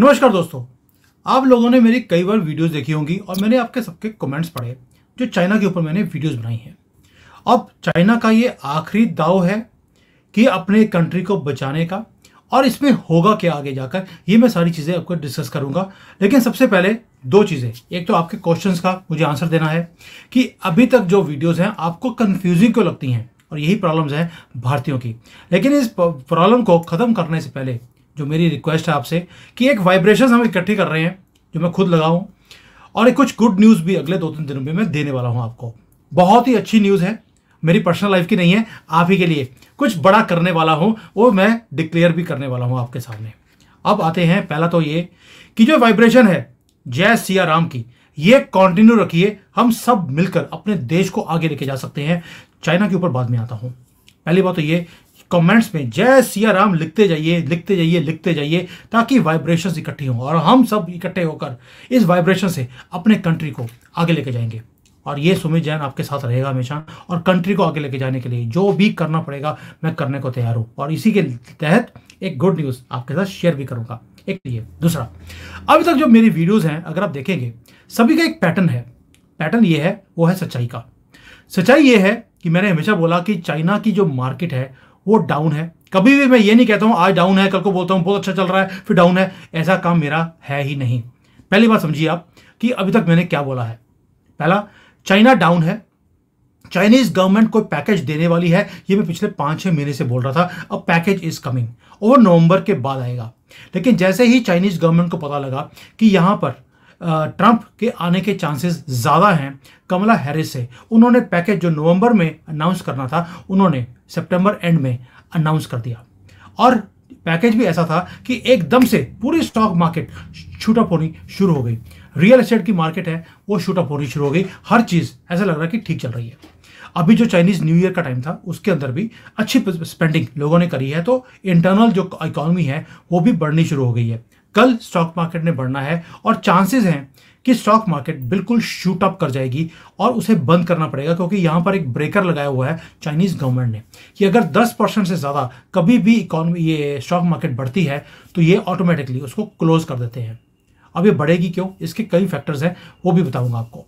नमस्कार दोस्तों आप लोगों ने मेरी कई बार वीडियोस देखी होंगी और मैंने आपके सबके कमेंट्स पढ़े जो चाइना के ऊपर मैंने वीडियोस बनाई हैं अब चाइना का ये आखिरी दाव है कि अपने कंट्री को बचाने का और इसमें होगा क्या आगे जाकर ये मैं सारी चीज़ें आपको डिस्कस करूंगा लेकिन सबसे पहले दो चीज़ें एक तो आपके क्वेश्चंस का मुझे आंसर देना है कि अभी तक जो वीडियोस हैं आपको कंफ्यूजिंग क्यों लगती हैं और यही प्रॉब्लम्स हैं भारतीयों की लेकिन इस प्रॉब्लम को ख़त्म करने से पहले जो मेरी रिक्वेस्ट है आपसे कि एक वाइब्रेशन हम इकट्ठी कर रहे हैं जो मैं खुद लगाऊँ और एक कुछ गुड न्यूज़ भी अगले दो तीन दिनों में मैं देने वाला हूँ आपको बहुत ही अच्छी न्यूज़ है मेरी पर्सनल लाइफ की नहीं है आप ही के लिए कुछ बड़ा करने वाला हूँ वो मैं डिक्लेयर भी करने वाला हूँ आपके सामने अब आते हैं पहला तो ये कि जो वाइब्रेशन है जय सिया राम की ये कंटिन्यू रखिए हम सब मिलकर अपने देश को आगे लेके जा सकते हैं चाइना के ऊपर बाद में आता हूँ पहली बात तो ये कमेंट्स में जय सिया राम लिखते जाइए लिखते जाइए लिखते जाइए ताकि वाइब्रेशन इकट्ठी हों और हम सब इकट्ठे होकर इस वाइब्रेशन से अपने कंट्री को आगे लेके जाएंगे और ये सुमित जैन आपके साथ रहेगा हमेशा और कंट्री को आगे लेके जाने के लिए जो भी करना पड़ेगा मैं करने को तैयार हूँ और इसी के तहत एक गुड न्यूज़ आपके साथ शेयर भी करूँगा एक लिए दूसरा अभी तक जो मेरी वीडियोज़ हैं अगर आप देखेंगे सभी का एक पैटर्न है पैटर्न ये है वो है सच्चाई का सच्चाई ये है कि मैंने हमेशा बोला कि चाइना की जो मार्केट है वो डाउन है कभी भी मैं ये नहीं कहता हूँ आज डाउन है कल को बोलता हूँ बहुत अच्छा चल रहा है फिर डाउन है ऐसा काम मेरा है ही नहीं पहली बात समझिए आप कि अभी तक मैंने क्या बोला है पहला चाइना डाउन है चाइनीज गवर्नमेंट कोई पैकेज देने वाली है ये मैं पिछले पाँच छः महीने से बोल रहा था अब पैकेज इज कमिंग और नवंबर के बाद आएगा लेकिन जैसे ही चाइनीज गवर्नमेंट को पता लगा कि यहाँ पर ट्रंप के आने के चांसेस ज़्यादा हैं कमला हैरिस से उन्होंने पैकेज जो नवंबर में अनाउंस करना था उन्होंने सितंबर एंड में अनाउंस कर दिया और पैकेज भी ऐसा था कि एकदम से पूरी स्टॉक मार्केट शूटअप होनी शुरू हो गई रियल एस्टेट की मार्केट है वो शूटअप होनी शुरू हो गई हर चीज़ ऐसा लग रहा है कि ठीक चल रही है अभी जो चाइनीज़ न्यू ईयर का टाइम था उसके अंदर भी अच्छी स्पेंडिंग लोगों ने करी है तो इंटरनल जो इकोनॉमी है वो भी बढ़नी शुरू हो गई है कल स्टॉक मार्केट ने बढ़ना है और चांसेस हैं कि स्टॉक मार्केट बिल्कुल शूट अप कर जाएगी और उसे बंद करना पड़ेगा क्योंकि यहाँ पर एक ब्रेकर लगाया हुआ है चाइनीज़ गवर्नमेंट ने कि अगर 10 परसेंट से ज़्यादा कभी भी इकोनॉमी ये स्टॉक मार्केट बढ़ती है तो ये ऑटोमेटिकली उसको क्लोज कर देते हैं अब ये बढ़ेगी क्यों इसके कई फैक्टर्स हैं वो भी बताऊँगा आपको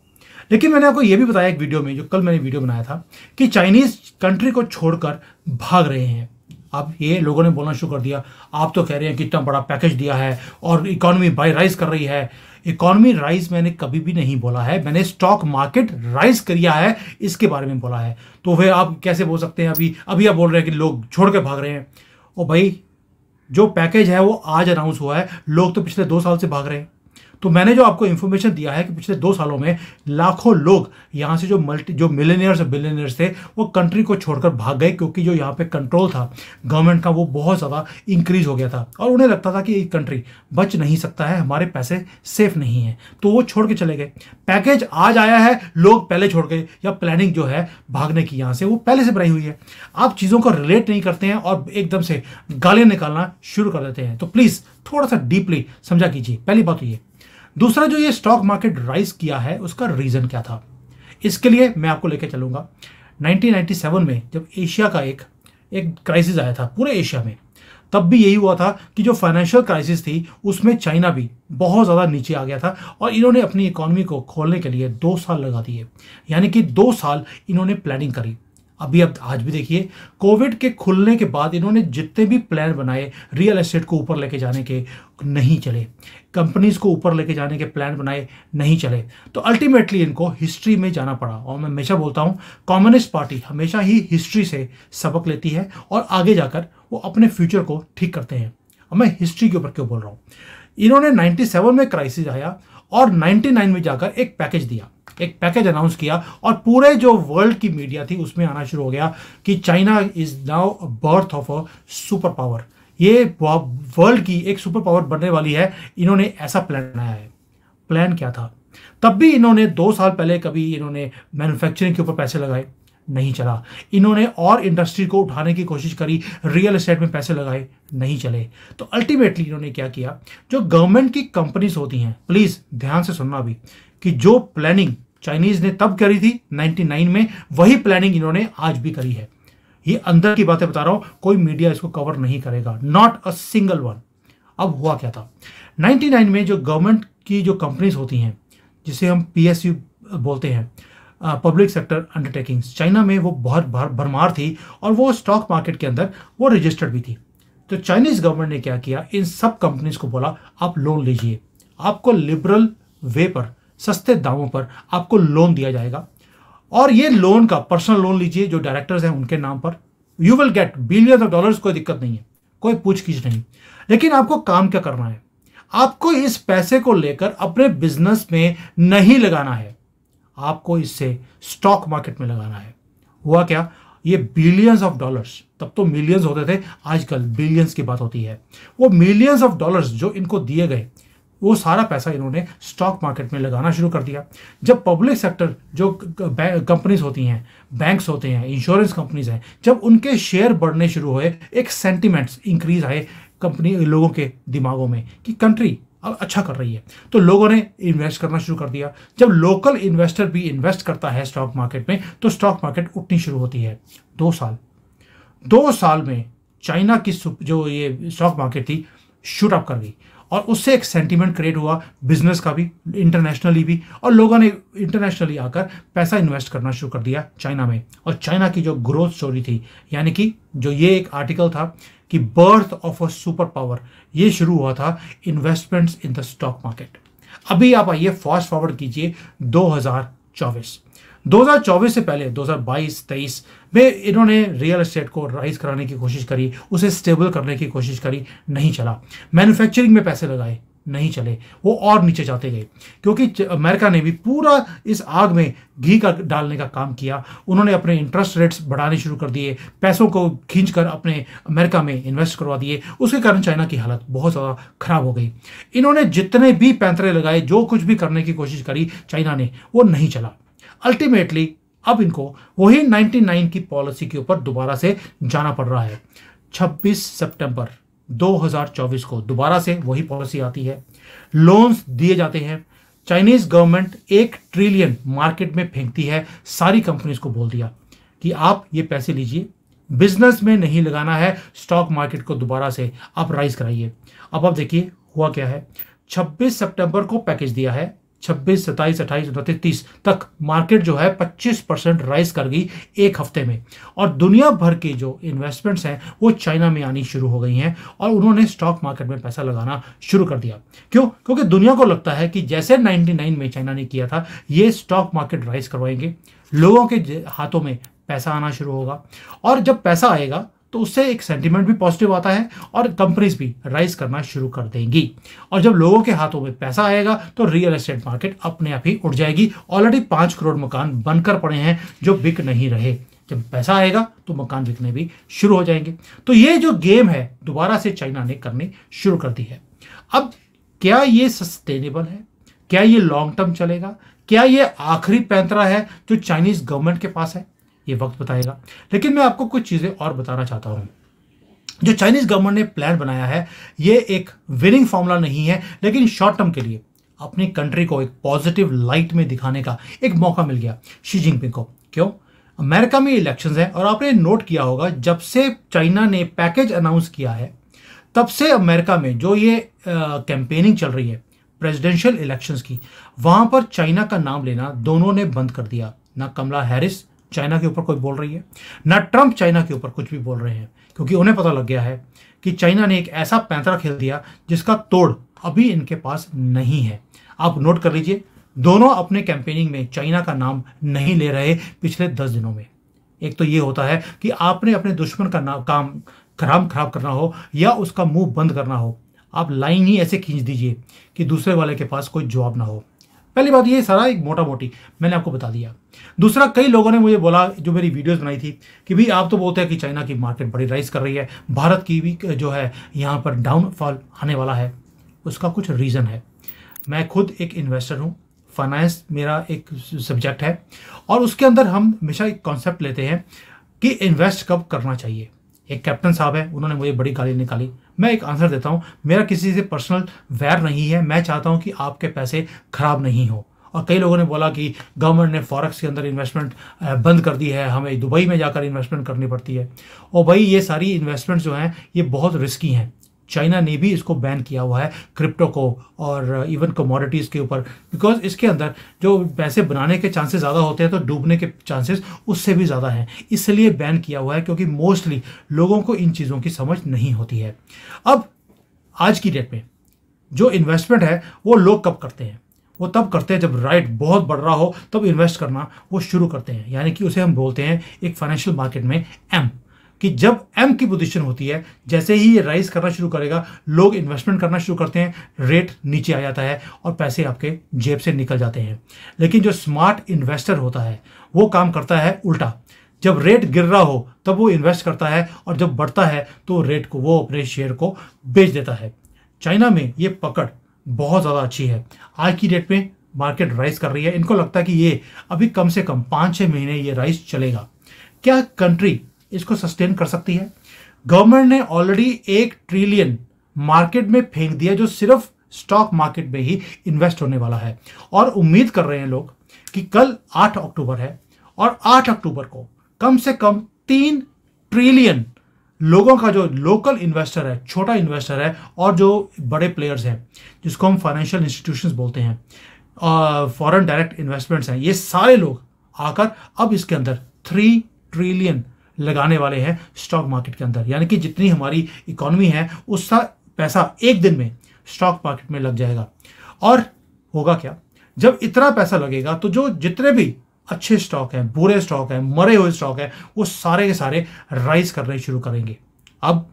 लेकिन मैंने आपको ये भी बताया एक वीडियो में जो कल मैंने वीडियो बनाया था कि चाइनीज़ कंट्री को छोड़कर भाग रहे हैं अब ये लोगों ने बोलना शुरू कर दिया आप तो कह रहे हैं कितना बड़ा पैकेज दिया है और इकोनॉमी बाई राइज कर रही है इकोनॉमी राइज मैंने कभी भी नहीं बोला है मैंने स्टॉक मार्केट राइज किया है इसके बारे में बोला है तो फिर आप कैसे बोल सकते हैं अभी अभी आप बोल रहे हैं कि लोग छोड़ के भाग रहे हैं ओ भाई जो पैकेज है वो आज अनाउंस हुआ है लोग तो पिछले दो साल से भाग रहे हैं तो मैंने जो आपको इन्फॉर्मेशन दिया है कि पिछले दो सालों में लाखों लोग यहाँ से जो मल्टी जो मिलेनियर्स और बिलेनियर्स थे वो कंट्री को छोड़कर भाग गए क्योंकि जो यहाँ पे कंट्रोल था गवर्नमेंट का वो बहुत ज़्यादा इंक्रीज हो गया था और उन्हें लगता था कि ये कंट्री बच नहीं सकता है हमारे पैसे सेफ नहीं है तो वो छोड़ के चले गए पैकेज आज आया है लोग पहले छोड़ गए या प्लानिंग जो है भागने की यहाँ से वो पहले से बनाई हुई है आप चीज़ों को रिलेट नहीं करते हैं और एकदम से गालियाँ निकालना शुरू कर देते हैं तो प्लीज़ थोड़ा सा डीपली समझा कीजिए पहली बात तो ये दूसरा जो ये स्टॉक मार्केट राइज किया है उसका रीज़न क्या था इसके लिए मैं आपको लेकर चलूँगा 1997 में जब एशिया का एक एक क्राइसिस आया था पूरे एशिया में तब भी यही हुआ था कि जो फाइनेंशियल क्राइसिस थी उसमें चाइना भी बहुत ज़्यादा नीचे आ गया था और इन्होंने अपनी इकोनॉमी को खोलने के लिए दो साल लगा दिए यानी कि दो साल इन्होंने प्लानिंग करी अभी अब आज भी देखिए कोविड के खुलने के बाद इन्होंने जितने भी प्लान बनाए रियल एस्टेट को ऊपर लेके जाने के नहीं चले कंपनीज को ऊपर लेके जाने के प्लान बनाए नहीं चले तो अल्टीमेटली इनको हिस्ट्री में जाना पड़ा और मैं हमेशा बोलता हूँ कम्युनिस्ट पार्टी हमेशा ही हिस्ट्री से सबक लेती है और आगे जाकर वो अपने फ्यूचर को ठीक करते हैं अब मैं हिस्ट्री के ऊपर क्यों बोल रहा हूँ इन्होंने 97 में क्राइसिस आया और 99 में जाकर एक पैकेज दिया एक पैकेज अनाउंस किया और पूरे जो वर्ल्ड की मीडिया थी उसमें आना शुरू हो गया कि China is now birth of a super power ये वर्ल्ड की एक सुपर पावर बनने वाली है इन्होंने ऐसा प्लान बनाया है प्लान क्या था तब भी इन्होंने दो साल पहले कभी इन्होंने मैन्युफैक्चरिंग के ऊपर पैसे लगाए नहीं चला इन्होंने और इंडस्ट्री को उठाने की कोशिश करी रियल एस्टेट में पैसे लगाए नहीं चले तो अल्टीमेटली इन्होंने क्या किया जो गवर्नमेंट की कंपनीज होती हैं प्लीज़ ध्यान से सुनना भी कि जो प्लानिंग चाइनीज ने तब करी थी 99 में वही प्लानिंग इन्होंने आज भी करी है ये अंदर की बातें बता रहा हूं कोई मीडिया इसको कवर नहीं करेगा नॉट अ सिंगल वन अब हुआ क्या था 99 में जो गवर्नमेंट की जो कंपनीज होती हैं जिसे हम पी बोलते हैं पब्लिक सेक्टर अंडरटेकिंग्स चाइना में वो बहुत भरमार थी और वो स्टॉक मार्केट के अंदर वो रजिस्टर्ड भी थी तो चाइनीज गवर्नमेंट ने क्या किया इन सब कंपनीज को बोला आप लोन लीजिए आपको लिबरल वे पर सस्ते दामों पर आपको लोन दिया जाएगा और ये लोन का पर्सनल लोन लीजिए जो डायरेक्टर्स हैं उनके नाम पर you will get billion of dollars कोई दिक्कत नहीं है कोई पूछ खींच नहीं लेकिन आपको काम क्या करना है आपको इस पैसे को लेकर अपने बिजनेस में नहीं लगाना है आपको इससे स्टॉक मार्केट में लगाना है हुआ क्या ये बिलियंस ऑफ डॉलर्स तब तो मिलियंस होते थे आजकल बिलियंस की बात होती है वो मिलियंस ऑफ डॉलर्स जो इनको दिए गए वो सारा पैसा इन्होंने स्टॉक मार्केट में लगाना शुरू कर दिया जब पब्लिक सेक्टर जो कंपनीज होती हैं बैंक्स होते हैं इंश्योरेंस कंपनीज हैं जब उनके शेयर बढ़ने शुरू हुए एक सेंटिमेंट्स इंक्रीज आए कंपनी लोगों के दिमागों में कि कंट्री अब अच्छा कर रही है तो लोगों ने इन्वेस्ट करना शुरू कर दिया जब लोकल इन्वेस्टर भी इन्वेस्ट करता है स्टॉक मार्केट में तो स्टॉक मार्केट उठनी शुरू होती है दो साल दो साल में चाइना की जो ये स्टॉक मार्केट थी शूट अप कर गई और उससे एक सेंटिमेंट क्रिएट हुआ बिजनेस का भी इंटरनेशनली भी और लोगों ने इंटरनेशनली आकर पैसा इन्वेस्ट करना शुरू कर दिया चाइना में और चाइना की जो ग्रोथ स्टोरी थी यानी कि जो ये एक आर्टिकल था कि birth of a super power ये शुरू हुआ था investments in the stock market अभी आप आइए फास्ट फॉरवर्ड कीजिए दो 2024 से पहले 2022-23 में इन्होंने रियल एस्टेट को राइज कराने की कोशिश करी उसे स्टेबल करने की कोशिश करी नहीं चला मैन्युफैक्चरिंग में पैसे लगाए नहीं चले वो और नीचे जाते गए क्योंकि अमेरिका ने भी पूरा इस आग में घी का डालने का काम किया उन्होंने अपने इंटरेस्ट रेट्स बढ़ाने शुरू कर दिए पैसों को खींच कर अपने अमेरिका में इन्वेस्ट करवा दिए उसके कारण चाइना की हालत बहुत ज़्यादा खराब हो गई इन्होंने जितने भी पैंतरे लगाए जो कुछ भी करने की कोशिश करी चाइना ने वो नहीं चला अल्टीमेटली अब इनको वही 99 की पॉलिसी के ऊपर दोबारा से जाना पड़ रहा है 26 सितंबर 2024 को दोबारा से वही पॉलिसी आती है लोन्स दिए जाते हैं चाइनीज गवर्नमेंट एक ट्रिलियन मार्केट में फेंकती है सारी कंपनीज को बोल दिया कि आप ये पैसे लीजिए बिजनेस में नहीं लगाना है स्टॉक मार्केट को दोबारा से आप राइज कराइए अब आप देखिए हुआ क्या है 26 सितंबर को पैकेज दिया है छब्बीस सत्ताईस अट्ठाईस उनतीस तीस तक मार्केट जो है पच्चीस परसेंट राइज कर गई एक हफ्ते में और दुनिया भर के जो इन्वेस्टमेंट्स हैं वो चाइना में आनी शुरू हो गई हैं और उन्होंने स्टॉक मार्केट में पैसा लगाना शुरू कर दिया क्यों क्योंकि दुनिया को लगता है कि जैसे 99 में चाइना ने किया था ये स्टॉक मार्केट राइज करवाएंगे लोगों के हाथों में पैसा आना शुरू होगा और जब पैसा आएगा तो उससे एक सेंटिमेंट भी पॉजिटिव आता है और कंपनीज भी राइज करना शुरू कर देंगी और जब लोगों के हाथों में पैसा आएगा तो रियल एस्टेट मार्केट अपने आप ही उठ जाएगी ऑलरेडी पांच करोड़ मकान बनकर पड़े हैं जो बिक नहीं रहे जब पैसा आएगा तो मकान बिकने भी शुरू हो जाएंगे तो ये जो गेम है दोबारा से चाइना ने करनी शुरू कर दी है अब क्या ये सस्टेनेबल है क्या ये लॉन्ग टर्म चलेगा क्या ये आखिरी पैंतरा है जो चाइनीज गवर्नमेंट के पास है ये वक्त बताएगा लेकिन मैं आपको कुछ चीज़ें और बताना चाहता हूँ जो चाइनीज़ गवर्नमेंट ने प्लान बनाया है ये एक विनिंग फॉर्मूला नहीं है लेकिन शॉर्ट टर्म के लिए अपनी कंट्री को एक पॉजिटिव लाइट में दिखाने का एक मौका मिल गया शी जिनपिंग को क्यों अमेरिका में इलेक्शन है और आपने नोट किया होगा जब से चाइना ने पैकेज अनाउंस किया है तब से अमेरिका में जो ये कैंपेनिंग चल रही है प्रेसिडेंशियल इलेक्शंस की वहाँ पर चाइना का नाम लेना दोनों ने बंद कर दिया ना कमला हैरिस चाइना के ऊपर कोई बोल रही है ना ट्रंप चाइना के ऊपर कुछ भी बोल रहे हैं क्योंकि उन्हें पता लग गया है कि चाइना ने एक ऐसा पैंतरा खेल दिया जिसका तोड़ अभी इनके पास नहीं है आप नोट कर लीजिए दोनों अपने कैंपेनिंग में चाइना का नाम नहीं ले रहे पिछले दस दिनों में एक तो ये होता है कि आपने अपने दुश्मन का नाम काम खराब खराब करना हो या उसका मुंह बंद करना हो आप लाइन ही ऐसे खींच दीजिए कि दूसरे वाले के पास कोई जवाब ना हो पहली बात ये सारा एक मोटा मोटी मैंने आपको बता दिया दूसरा कई लोगों ने मुझे बोला जो मेरी वीडियोस बनाई थी कि भाई आप तो बोलते हैं कि चाइना की मार्केट बड़ी राइज कर रही है भारत की भी जो है यहाँ पर डाउनफॉल आने वाला है उसका कुछ रीज़न है मैं खुद एक इन्वेस्टर हूँ फाइनेंस मेरा एक सब्जेक्ट है और उसके अंदर हम हमेशा एक कॉन्सेप्ट लेते हैं कि इन्वेस्ट कब करना चाहिए एक कैप्टन साहब है उन्होंने मुझे बड़ी गाली निकाली मैं एक आंसर देता हूँ मेरा किसी से पर्सनल वैर नहीं है मैं चाहता हूँ कि आपके पैसे खराब नहीं हो और कई लोगों ने बोला कि गवर्नमेंट ने फॉरेक्स के अंदर इन्वेस्टमेंट बंद कर दी है हमें दुबई में जाकर इन्वेस्टमेंट करनी पड़ती है और भाई ये सारी इन्वेस्टमेंट जो हैं ये बहुत रिस्की हैं चाइना ने भी इसको बैन किया हुआ है क्रिप्टो को और इवन uh, कमोडिटीज़ के ऊपर बिकॉज इसके अंदर जो पैसे बनाने के चांसेस ज़्यादा होते हैं तो डूबने के चांसेस उससे भी ज़्यादा हैं इसलिए बैन किया हुआ है क्योंकि मोस्टली लोगों को इन चीज़ों की समझ नहीं होती है अब आज की डेट में जो इन्वेस्टमेंट है वो लोग कब करते हैं वो तब करते हैं जब राइट बहुत बढ़ रहा हो तब इन्वेस्ट करना वो शुरू करते हैं यानी कि उसे हम बोलते हैं एक फाइनेंशियल मार्केट में एम कि जब एम की पोजीशन होती है जैसे ही ये राइज करना शुरू करेगा लोग इन्वेस्टमेंट करना शुरू करते हैं रेट नीचे आ जाता है और पैसे आपके जेब से निकल जाते हैं लेकिन जो स्मार्ट इन्वेस्टर होता है वो काम करता है उल्टा जब रेट गिर रहा हो तब वो इन्वेस्ट करता है और जब बढ़ता है तो रेट को वो अपने शेयर को बेच देता है चाइना में ये पकड़ बहुत ज़्यादा अच्छी है आज की डेट में मार्केट राइज कर रही है इनको लगता है कि ये अभी कम से कम पाँच छः महीने ये राइज चलेगा क्या कंट्री इसको सस्टेन कर सकती है गवर्नमेंट ने ऑलरेडी एक ट्रिलियन मार्केट में फेंक दिया जो सिर्फ स्टॉक मार्केट में ही इन्वेस्ट होने वाला है और उम्मीद कर रहे हैं लोग कि कल 8 अक्टूबर है और 8 अक्टूबर को कम से कम तीन ट्रिलियन लोगों का जो लोकल इन्वेस्टर है छोटा इन्वेस्टर है और जो बड़े प्लेयर्स हैं जिसको हम फाइनेंशियल इंस्टीट्यूशंस बोलते हैं फॉरेन डायरेक्ट इन्वेस्टमेंट्स हैं ये सारे लोग आकर अब इसके अंदर थ्री ट्रिलियन लगाने वाले हैं स्टॉक मार्केट के अंदर यानी कि जितनी हमारी इकोनॉमी है उसका पैसा एक दिन में स्टॉक मार्केट में लग जाएगा और होगा क्या जब इतना पैसा लगेगा तो जो जितने भी अच्छे स्टॉक हैं बुरे स्टॉक हैं मरे हुए स्टॉक हैं वो सारे के सारे राइज करने शुरू करेंगे अब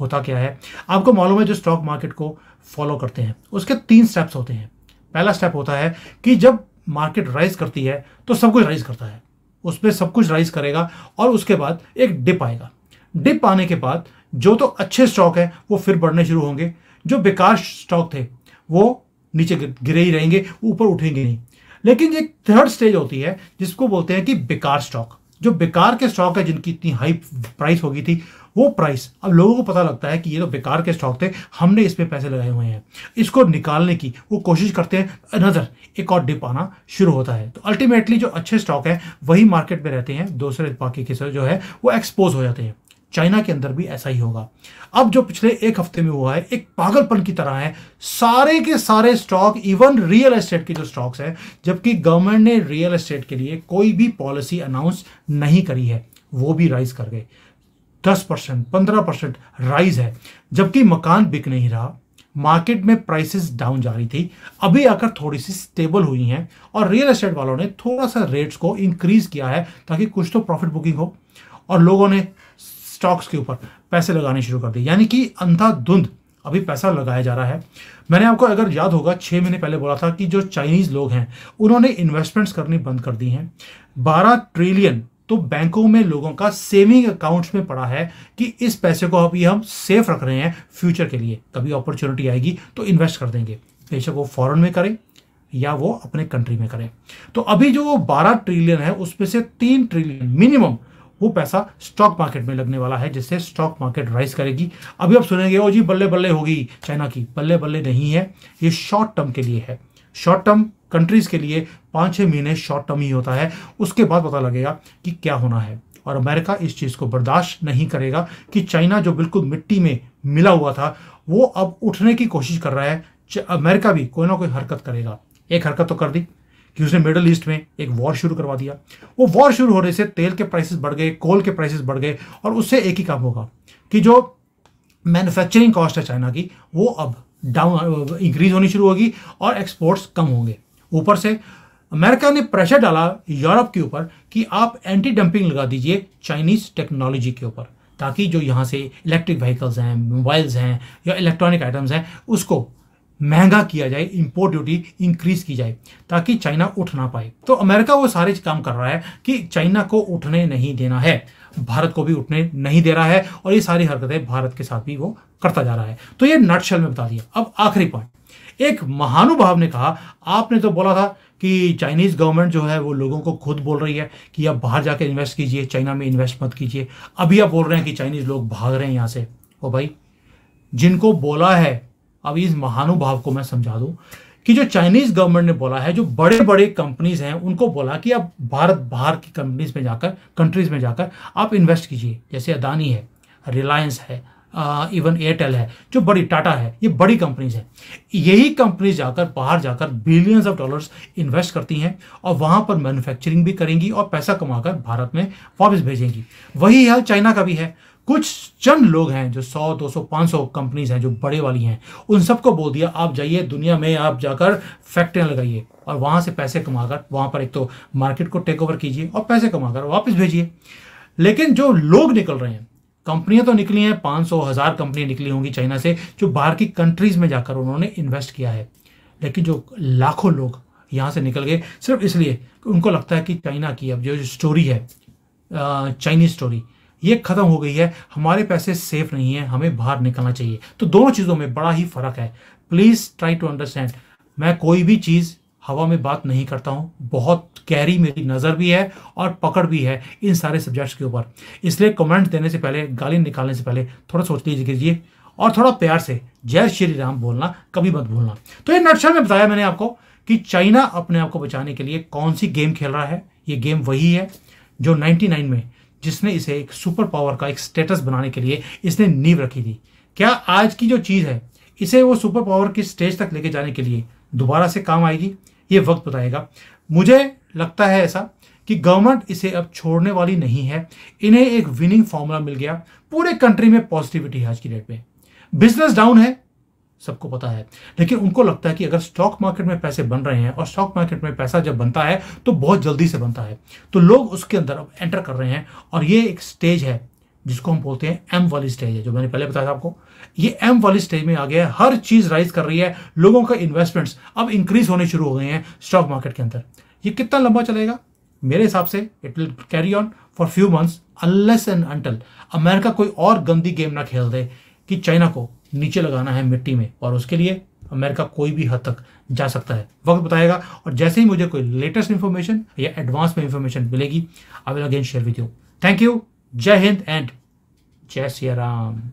होता क्या है आपको मालूम है जो स्टॉक मार्केट को फॉलो करते हैं उसके तीन स्टेप्स होते हैं पहला स्टेप होता है कि जब मार्केट राइज करती है तो सब कुछ राइज करता है उसमें सब कुछ राइज करेगा और उसके बाद एक डिप आएगा डिप आने के बाद जो तो अच्छे स्टॉक हैं वो फिर बढ़ने शुरू होंगे जो बेकार स्टॉक थे वो नीचे गिरे ही रहेंगे ऊपर उठेंगे नहीं लेकिन एक थर्ड स्टेज होती है जिसको बोलते हैं कि बेकार स्टॉक जो बेकार के स्टॉक है जिनकी इतनी हाई प्राइस होगी थी वो प्राइस अब लोगों को पता लगता है कि ये तो बेकार के स्टॉक थे हमने इस पर पैसे लगाए हुए हैं इसको निकालने की वो कोशिश करते हैं अनदर एक और डिप आना शुरू होता है तो अल्टीमेटली जो अच्छे स्टॉक हैं वही मार्केट में रहते हैं दूसरे बाकी के जो है वो एक्सपोज हो जाते हैं चाइना के अंदर भी ऐसा ही होगा अब जो पिछले एक हफ्ते में हुआ है एक पागलपन की तरह है सारे के सारे स्टॉक इवन रियल एस्टेट के जो स्टॉक्स हैं जबकि गवर्नमेंट ने रियल एस्टेट के लिए कोई भी पॉलिसी अनाउंस नहीं करी है वो भी राइज कर गए दस परसेंट पंद्रह परसेंट राइज है जबकि मकान बिक नहीं रहा मार्केट में प्राइसेस डाउन जा रही थी अभी आकर थोड़ी सी स्टेबल हुई हैं और रियल एस्टेट वालों ने थोड़ा सा रेट्स को इंक्रीज किया है ताकि कुछ तो प्रॉफिट बुकिंग हो और लोगों ने स्टॉक्स के ऊपर पैसे लगाने शुरू कर दिए यानी कि अंधाधुंध अभी पैसा लगाया जा रहा है मैंने आपको अगर याद होगा छः महीने पहले बोला था कि जो चाइनीज़ लोग हैं उन्होंने इन्वेस्टमेंट्स करनी बंद कर दी हैं बारह ट्रिलियन तो बैंकों में लोगों का सेविंग अकाउंट्स में पड़ा है कि इस पैसे को अभी हम सेफ रख रहे हैं फ्यूचर के लिए कभी अपॉर्चुनिटी आएगी तो इन्वेस्ट कर देंगे बेशक वो फॉरेन में करें या वो अपने कंट्री में करें तो अभी जो वो बारह ट्रिलियन है उसमें से तीन ट्रिलियन मिनिमम वो पैसा स्टॉक मार्केट में लगने वाला है जिससे स्टॉक मार्केट राइज करेगी अभी आप सुनेंगे ओ जी बल्ले बल्ले होगी चाइना की बल्ले बल्ले नहीं है ये शॉर्ट टर्म के लिए है शॉर्ट टर्म कंट्रीज़ के लिए पाँच छः महीने शॉर्ट टर्म ही होता है उसके बाद पता लगेगा कि क्या होना है और अमेरिका इस चीज़ को बर्दाश्त नहीं करेगा कि चाइना जो बिल्कुल मिट्टी में मिला हुआ था वो अब उठने की कोशिश कर रहा है अमेरिका भी कोई ना कोई हरकत करेगा एक हरकत तो कर दी कि उसने मिडल ईस्ट में एक वॉर शुरू करवा दिया वो वॉर शुरू होने से तेल के प्राइसेस बढ़ गए कोल के प्राइसेस बढ़ गए और उससे एक ही काम होगा कि जो मैन्युफैक्चरिंग कॉस्ट है चाइना की वो अब डाउन इंक्रीज होनी शुरू होगी और एक्सपोर्ट्स कम होंगे ऊपर से अमेरिका ने प्रेशर डाला यूरोप के ऊपर कि आप एंटी डंपिंग लगा दीजिए चाइनीज़ टेक्नोलॉजी के ऊपर ताकि जो यहाँ से इलेक्ट्रिक व्हीकल्स हैं मोबाइल्स हैं या इलेक्ट्रॉनिक आइटम्स हैं उसको महंगा किया जाए इंपोर्ट ड्यूटी इंक्रीज की जाए ताकि चाइना उठ ना पाए तो अमेरिका वो सारे काम कर रहा है कि चाइना को उठने नहीं देना है भारत को भी उठने नहीं दे रहा है और ये सारी हरकतें भारत के साथ भी वो करता जा रहा है तो ये नटशल में बता दिया अब आखिरी पॉइंट एक महानुभाव ने कहा आपने तो बोला था कि चाइनीज़ गवर्नमेंट जो है वो लोगों को खुद बोल रही है कि आप बाहर जाकर इन्वेस्ट कीजिए चाइना में इन्वेस्ट मत कीजिए अभी आप बोल रहे हैं कि चाइनीज़ लोग भाग रहे हैं यहां से ओ भाई जिनको बोला है अब इस महानुभाव को मैं समझा दू कि जो चाइनीज गवर्नमेंट ने बोला है जो बड़े बड़े कंपनीज हैं उनको बोला कि आप भारत बाहर की कंपनीज में जाकर कंट्रीज में जाकर आप इन्वेस्ट कीजिए जैसे अदानी है रिलायंस है इवन एयरटेल है जो बड़ी टाटा है ये बड़ी कंपनीज है यही कंपनीज जाकर बाहर जाकर बिलियंस ऑफ डॉलर्स इन्वेस्ट करती हैं और वहां पर मैन्युफैक्चरिंग भी करेंगी और पैसा कमाकर भारत में वापस भेजेंगी वही हाल चाइना का भी है कुछ चंद लोग हैं जो 100, 200, 500 कंपनीज हैं जो बड़े वाली हैं उन सबको बोल दिया आप जाइए दुनिया में आप जाकर फैक्ट्रियाँ लगाइए और वहां से पैसे कमाकर वहां पर एक तो मार्केट को टेक ओवर कीजिए और पैसे कमाकर वापस भेजिए लेकिन जो लोग निकल रहे हैं कंपनियां तो निकली हैं पाँच सौ हज़ार कंपनियाँ निकली होंगी चाइना से जो बाहर की कंट्रीज़ में जाकर उन्होंने इन्वेस्ट किया है लेकिन जो लाखों लोग यहाँ से निकल गए सिर्फ इसलिए कि उनको लगता है कि चाइना की अब जो स्टोरी है चाइनीज़ स्टोरी ये ख़त्म हो गई है हमारे पैसे सेफ नहीं है हमें बाहर निकलना चाहिए तो दोनों चीज़ों में बड़ा ही फ़र्क है प्लीज़ ट्राई टू अंडरस्टैंड मैं कोई भी चीज़ हवा में बात नहीं करता हूँ बहुत गहरी मेरी नज़र भी है और पकड़ भी है इन सारे सब्जेक्ट्स के ऊपर इसलिए कमेंट देने से पहले गाली निकालने से पहले थोड़ा सोच लीजिए कीजिए और थोड़ा प्यार से जय श्री राम बोलना कभी मत भूलना तो ये नक्शा में बताया मैंने आपको कि चाइना अपने आप को बचाने के लिए कौन सी गेम खेल रहा है ये गेम वही है जो 99 में जिसने इसे एक सुपर पावर का एक स्टेटस बनाने के लिए इसने नींव रखी थी क्या आज की जो चीज़ है इसे वो सुपर पावर की स्टेज तक लेके जाने के लिए दोबारा से काम आएगी ये वक्त बताएगा मुझे लगता है ऐसा कि गवर्नमेंट इसे अब छोड़ने वाली नहीं है इन्हें एक विनिंग फॉर्मूला मिल गया पूरे कंट्री में पॉजिटिविटी है आज की डेट में बिजनेस डाउन है सबको पता है लेकिन उनको लगता है कि अगर स्टॉक मार्केट में पैसे बन रहे हैं और स्टॉक मार्केट में पैसा जब बनता है तो बहुत जल्दी से बनता है तो लोग उसके अंदर अब एंटर कर रहे हैं और ये एक स्टेज है जिसको हम बोलते हैं एम वाली स्टेज है जो मैंने पहले बताया था आपको ये एम वाली स्टेज में आ गया है हर चीज़ राइज कर रही है लोगों का इन्वेस्टमेंट्स अब इंक्रीज होने शुरू हो गए हैं स्टॉक मार्केट के अंदर ये कितना लंबा चलेगा मेरे हिसाब से it will carry on for few months unless and until America कोई और गंदी गेम ना खेल दे कि चाइना को नीचे लगाना है मिट्टी में और उसके लिए अमेरिका कोई भी हद तक जा सकता है वक्त बताएगा और जैसे ही मुझे कोई लेटेस्ट इन्फॉर्मेशन या एडवांस में इन्फॉर्मेशन मिलेगी I will again share with you thank you Jai Hind and Jesse at um